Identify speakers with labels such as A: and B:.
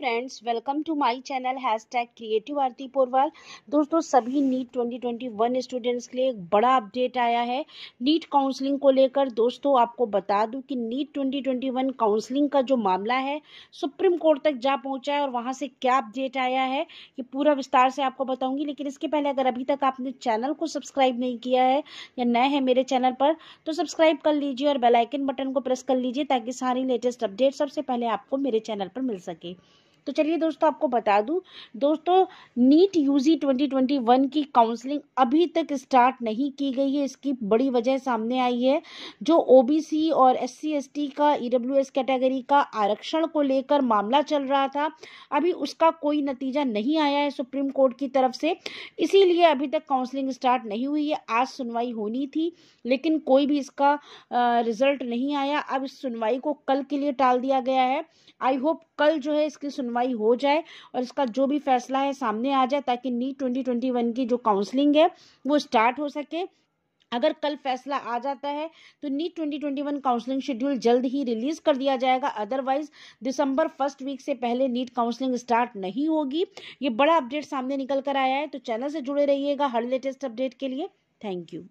A: friends welcome to my channel hashtag creative Aarti Porwal दोस्तों सभी NEET 2021 students के लिए एक बड़ा अपडेट आया है नीट काउंसलिंग को लेकर दोस्तों आपको बता दूं कि नीट 2021 काउंसलिंग का जो मामला है सुप्रीम कोर्ट तक जा पहुंचा है और वहां से क्या अपडेट आया है ये पूरा विस्तार से आपको बताऊंगी लेकिन इसके पहले अगर अभी तक आपने चैनल को सब्सक्राइब नहीं किया है या नए हैं मेरे चैनल पर तो सब्सक्राइब कर लीजिए और बेलाइकन बटन को प्रेस कर लीजिए ताकि सारी लेटेस्ट अपडेट सबसे पहले आपको मेरे चैनल पर मिल सके तो चलिए दोस्तों आपको बता दूं दोस्तों नीट यूजी 2021 की काउंसलिंग अभी तक स्टार्ट नहीं की गई है इसकी बड़ी वजह सामने आई है जो ओबीसी और एससी एसटी का ईडब्ल्यूएस e कैटेगरी का आरक्षण को लेकर मामला चल रहा था अभी उसका कोई नतीजा नहीं आया है सुप्रीम कोर्ट की तरफ से इसीलिए अभी तक काउंसलिंग स्टार्ट नहीं हुई है आज सुनवाई होनी थी लेकिन कोई भी इसका रिजल्ट नहीं आया अब इस सुनवाई को कल के लिए टाल दिया गया है आई होप कल जो है इसकी सुनवाई सुनवाई हो जाए और इसका जो भी फैसला है सामने आ जाए ताकि नीट ट्वेंटी ट्वेंटी वन की जो काउंसलिंग है वो स्टार्ट हो सके अगर कल फैसला आ जाता है तो नीट 2021 काउंसलिंग शेड्यूल जल्द ही रिलीज कर दिया जाएगा अदरवाइज दिसंबर फर्स्ट वीक से पहले नीट काउंसलिंग स्टार्ट नहीं होगी ये बड़ा अपडेट सामने निकल कर आया है तो चैनल से जुड़े रहिएगा हर लेटेस्ट अपडेट के लिए थैंक यू